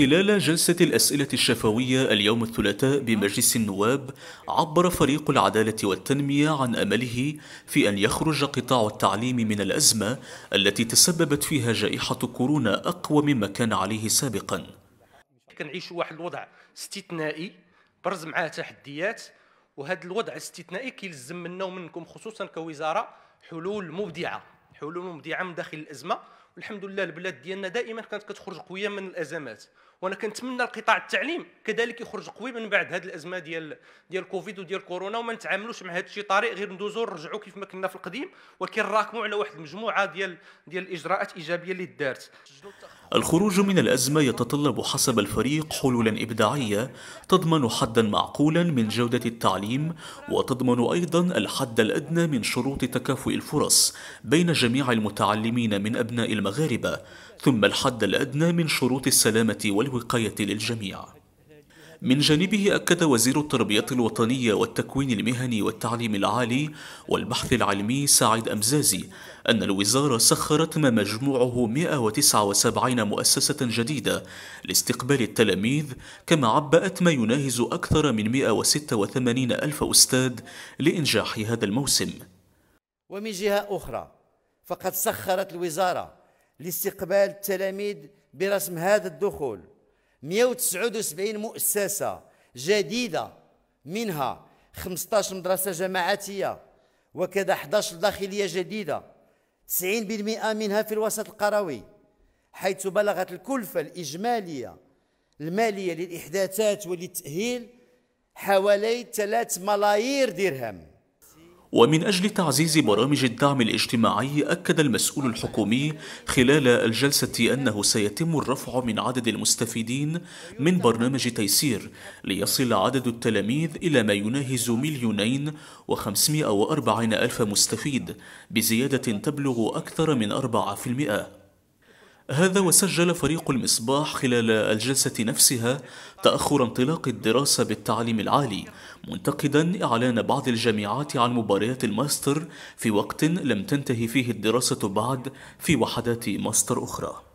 خلال جلسة الأسئلة الشفوية اليوم الثلاثاء بمجلس النواب عبر فريق العدالة والتنمية عن أمله في أن يخرج قطاع التعليم من الأزمة التي تسببت فيها جائحة كورونا أقوى مما كان عليه سابقا كنعيشوا واحد الوضع استثنائي برز معاه تحديات وهذا الوضع الاستثنائي كيلزم منا ومنكم خصوصا كوزارة حلول مبدعة حلول مبدعة من داخل الأزمة والحمد لله البلاد ديالنا دائما كانت كتخرج قويه من الازمات وانا كنتمنى القطاع التعليم كذلك يخرج قوي من بعد هذه الازمه ديال ديال كوفيد وديال كورونا وما نتعاملوش مع هذا الشيء طريق غير ندوزو نرجعوا كيف ما كنا في القديم ولكن راكموا على واحد المجموعه ديال ديال الاجراءات ايجابيه اللي دارت الخروج من الازمه يتطلب حسب الفريق حلولا ابداعيه تضمن حدا معقولا من جوده التعليم وتضمن ايضا الحد الادنى من شروط تكافؤ الفرص بين جميع المتعلمين من ابناء المغاربة ثم الحد الأدنى من شروط السلامة والوقاية للجميع من جانبه أكد وزير التربية الوطنية والتكوين المهني والتعليم العالي والبحث العلمي سعيد أمزازي أن الوزارة سخرت ما مجموعه 179 مؤسسة جديدة لاستقبال التلاميذ كما عبأت ما يناهز أكثر من 186 ألف أستاذ لإنجاح هذا الموسم ومن جهة أخرى فقد سخرت الوزارة لاستقبال التلاميذ برسم هذا الدخول 179 مؤسسة جديدة منها 15 مدرسة جماعاتية وكذا 11 داخلية جديدة 90% منها في الوسط القروي حيث بلغت الكلفة الإجمالية المالية للإحداثات وللتأهيل حوالي 3 ملايير درهم ومن أجل تعزيز برامج الدعم الاجتماعي أكد المسؤول الحكومي خلال الجلسة أنه سيتم الرفع من عدد المستفيدين من برنامج تيسير ليصل عدد التلاميذ إلى ما يناهز مليونين وخمسمائة وأربعين ألف مستفيد بزيادة تبلغ أكثر من أربعة في المئة هذا وسجل فريق المصباح خلال الجلسة نفسها تأخر انطلاق الدراسة بالتعليم العالي منتقدا إعلان بعض الجامعات عن مباريات الماستر في وقت لم تنتهي فيه الدراسة بعد في وحدات ماستر أخرى